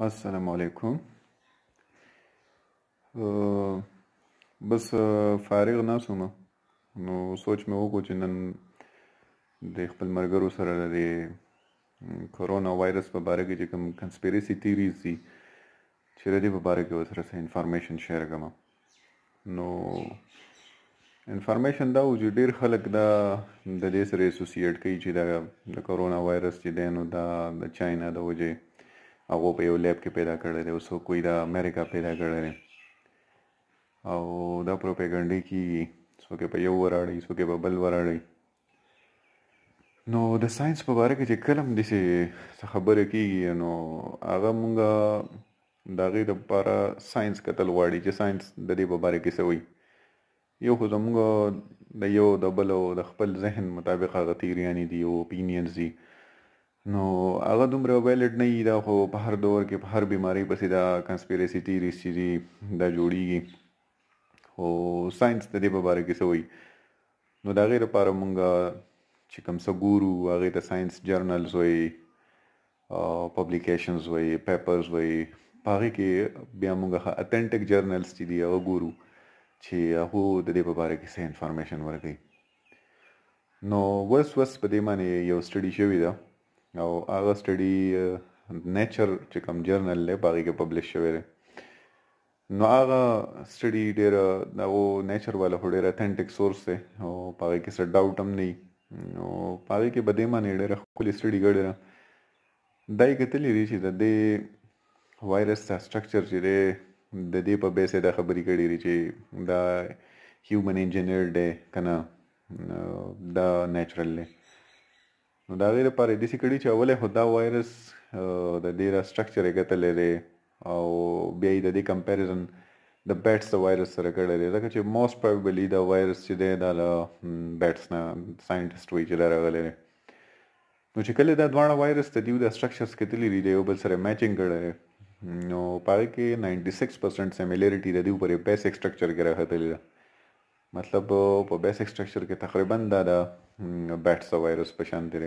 السلام علیکم بس فارغ ناسوم نو سوچ مې وکړو چې نن د خپل مرګرو سره د کورونا وایرس په باره کې چې کوم کنسپیریسی تیریز دي چې د دې په باره کې ورسره څه انفارمیشن شیر کوم نو انفارمیشن دا و چې ډیر خلک دا د دې سره اسوسییټ کوي چې دا د کورونا وایرس چې دی نو دا د چاینا د وجې هغه په یو لیب کې پیدا کړی دی اوس کوی د امریکا پیدا کړی دی او دا پروپیګنډي کیږي څوک په یو وراړي څوک په بل وراړي نو د ساينس په باره کې چې کلم د څه خبره کیږي نو هغه مونږه دا غي د لپاره ساينس کتل واړي چې ساينس د دې په باره کې سوي یو خو زموږ د یو د بل او د خپل ذهن مطابق هغه تیریانی دی او اپینینز دي, دي نو هغه دومره ویلډ نه دا خو په هر دور کې په هر بیماری پسې دا کنسپیریسی تیریز چې دي دا جوړیږي خو ساينس د دې په باره کې سوی نو دا غیر لپاره مونږ چې کوم څه ګورو هغه ته ساينس جرنلز وي پبلیکیشنز وي پیپرز وي پاره کې بیا مونږه اتنټیک جرنلز چې دي هغه ګورو چې هغه د دې په باره کې څه انفارمیشن ورکړي نو وس وس په دې باندې یو سټډي شوی دی او هغه سټډي نیچر چې کوم جرنل له باغې کې پبلش شوی دی نو هغه سټډي ډېر دا و نیچر والا هډه اتھنټک سورس دی او باغې کې څه ډاوټ هم نه نو باغې کې بده معنی ډېر خپل سټډي ګړې دای کتلی ری چې د دې وایرس ته سټرکچر چې دی د دې په بیسه د خبرې کړې ری چې دا هیومن انجینیر دی کنه دا نیچرل دی نو دا غیر لپاره د سکړی چې اوله هدا وایرس د ډیره سټراکچر یې ګټه لري او بیا د دې کمپیریزن د بیټس د وایرس سره کړی دی ځکه چې موست پروبلی دا وایرس چې دی دا له بیټس نه ساینټیسټ وایي چې دا راغلی دی نو چې کله دا دواړه وایرس د دیو د سټرکچرز کتلی دی یو بل سره میچینګ کړی نو پاره کې 96% سیمیلریټي د دیو پر بیس سټرکچر کې راغلی دی مطلب په بیسیک سټرکچر کې تقریبا دا د بیټس او وایرس په شان دی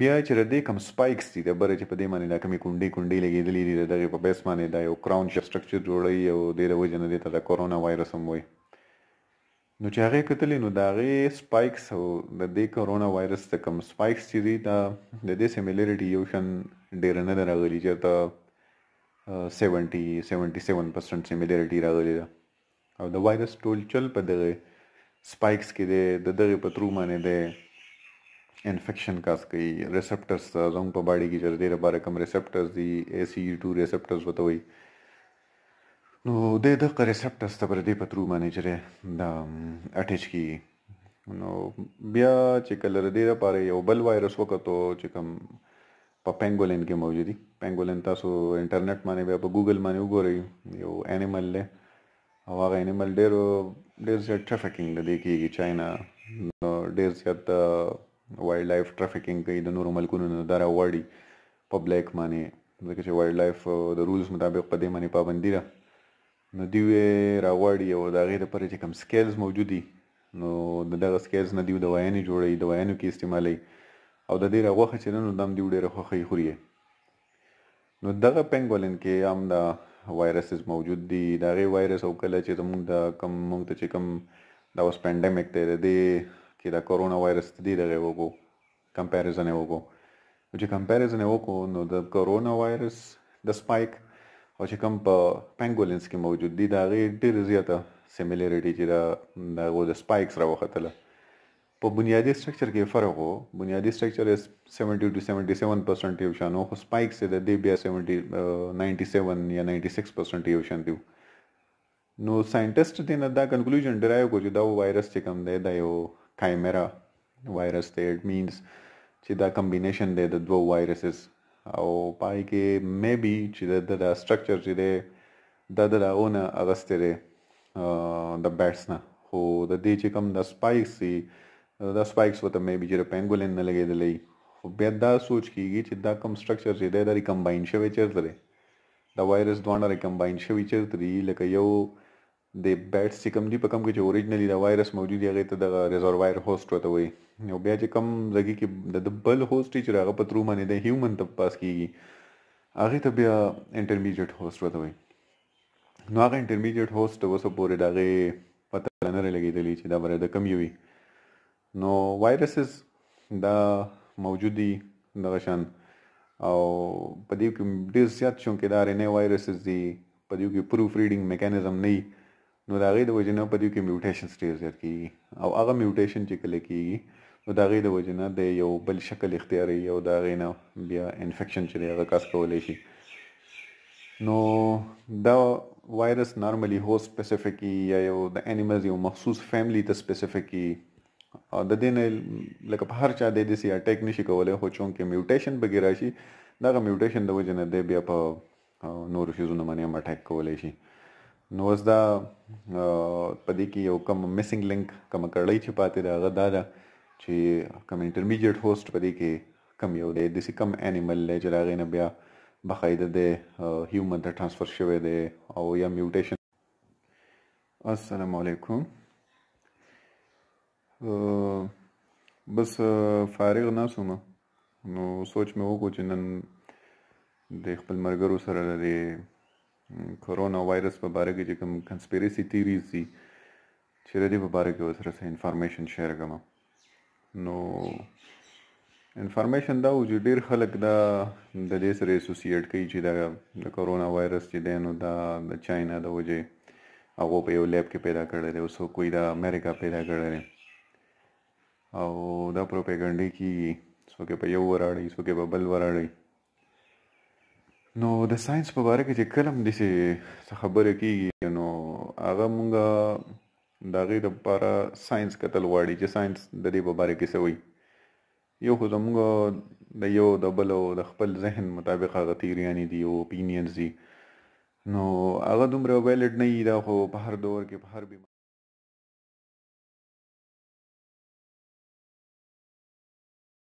بیا چې د دې کوم سپایکس دي د بره چې په دې باندې دا کومې کونډې کونډې لګېدلې دي دغه په بیس باندې دا یو کراون شپ سټرکچر جوړوي او د دې وجه نه دې ته د کورونا وایرس هم وایي نو چې هغه کتلې نو دا غي سپایکس او د دې کورونا وایرس ته کوم سپایکس چې دي دا د دې سیمیلریټي یو شان ډېر نه راغلي چې ته 70 77% سیمیلریټي راغلي ده او د وایرس ټول چل په دغه سپایکس کې دی د دغه په ترو باندې دی انفیکشن کاس کوي ریسپټرز زموږ په باډي کې چې ډېر بار کم ریسپټرز دی اے سی 2 ریسپټرز وته وي نو د دغه ریسپټرز ته پر دې په ترو باندې چې دا اٹچ کی نو بیا چې کلر دې لپاره یو بل وایرس وکړو چې کوم په پنګولین کې موجودي پنګولین تاسو انټرنیټ باندې بیا په ګوګل باندې وګورئ یو انیمل له او هغه انیمل ډیرو ډیر زیات ټرافیکینګ د دې کیږي چاینا نو ډیر زیات وایلډ لایف ټرافیکینګ کوي د نورو ملکونو نه دا راوړي په بلیک معنی ځکه چې وایلډ لایف د رولز مطابق په دې معنی پابندي ده نو دی راوړي او د هغې دپاره چې کوم سکیلز موجود دي نو د دغه سکیلز نه دیو د ویانې جوړوي د ویانو کې استعمالوي او د ډېره غوښه چې ده نو دم دیو ډېره خوښه یې خوري نو دغه پینګولن کې هم د وایرسز موجود دي دا غي وایرس او کله چې زمونږ د کم مونږ ته چې کم دا اوس پینډمیک ته دی کې دا کورونا وایرس دی دغه وګو کمپیریزن وګو چې کمپیریزن وکړو نو د کورونا وایرس د سپایک او چې کم په پنګولینز کې موجود دي دا غي ډېر زیاته سیمیلریټي چې دا د سپایکس راوخته په بنیادی سټرکچر کې فرق وو بنیادی سټرکچر 70 ټو 77% یو شان او سپایک سره د دې بیا 70 97 یا 96% یو شان دی نو ساينټست دې نه دا کنکلوژن ډرایو کو چې دا وایرس چې کوم دی دا یو کایمرا وایرس دی اټ مینز چې دا کمبینیشن دی د دوو وایرسز او پای کې مې بي چې دا سټرکچر چې دی دا د راونه اغستره د بیٹس نه خو د دې چې کوم د سپایک سي دا سپایکس وته مې بيجره پنګولین نه لګیدلې خو بیا دا سوچ کیږي چې دا کم سټرکچر چې دی دا ریکمباین شوی چیرته دی دا وایرس دوانه ریکمباین شوی چیرته دی لکه یو د بیټ چې کوم دی په کوم کې چې اوریجنلی دا وایرس موجود دی هغه ته د ریزروایر هوست وته وي نو بیا چې کوم ځګي کې د بل هوست چې راغه په ترو باندې د هیومن ته پاس کیږي هغه ته بیا انټرمیډیټ هوست وته وي نو هغه انټرمیډیټ هوست اوسه پورې دغه پته نه لګیدلی چې دا بره د کم یوي نو وایرسز دا موجودي دغه شان او په دې کې ډېر زیات شون کې دا رنه وایرسز دي په دې کې پروف ریډینګ میکانیزم نه نو دا غي د وجنه په دې کې میوټیشن سټیج ډېر کیږي او هغه میوټیشن چې کله کیږي نو دا غي د وجنه د یو بل شکل اختیاري او دا غي نه بیا انفیکشن چې هغه کاس کولای شي نو دا وایرس نارملی هو سپیسیفیکی یا یو د انیملز یو مخصوص فیملی ته سپیسیفیکی او د دې نه لکه په هر چا د دې سي اٹیک نشي کولای خو چون کې میوټیشن بغیر شي دغه میوټیشن د وجنه دی بیا په نور شیزونه باندې هم اٹیک کولای شي نو اوس دا پدې کې یو کم میسنګ لینک کم کړی چې پاتې راغدا دا, دا چې کم انټرمیډیټ هوست پدې کې کم یو دی د سي کم انیمل لې چې راغی نه بیا بخایده د هیومن ته ترانسفر شوه دی او یا میوټیشن السلام علیکم بس فارغ ناسومه نو سوچ مې وکړو چې نن د خپل مرګرو سره د کرونا وایرس په باره کې چې کوم کنسپیریسی تیریز دي چې د دې په باره کې ورسره څه انفارمیشن شیر کړم نو انفارمیشن دا و چې ډیر خلک دا د دې سره اسوسییټ کوي چې دا د کرونا وایرس چې دی نو دا د چاینا د وجې هغه په یو لیب کې پیدا کړی دی اوس کوی دا امریکا پیدا کړی دی او دا پروپاګاندا کیږي څوک یې په یو وراړي څوک یې په بل وراړي نو د ساينس په باره کې چې کلم د څه خبره کیږي نو هغه مونږه د غیر لپاره ساينس کتل واړي چې ساينس د دې په باره کې سوي یو خو زموږ د یو د بل او د خپل ذهن مطابق هغه تیریانی دي او اپینینز دي نو هغه دومره ویلډ نه دا خو په هر دور کې په هر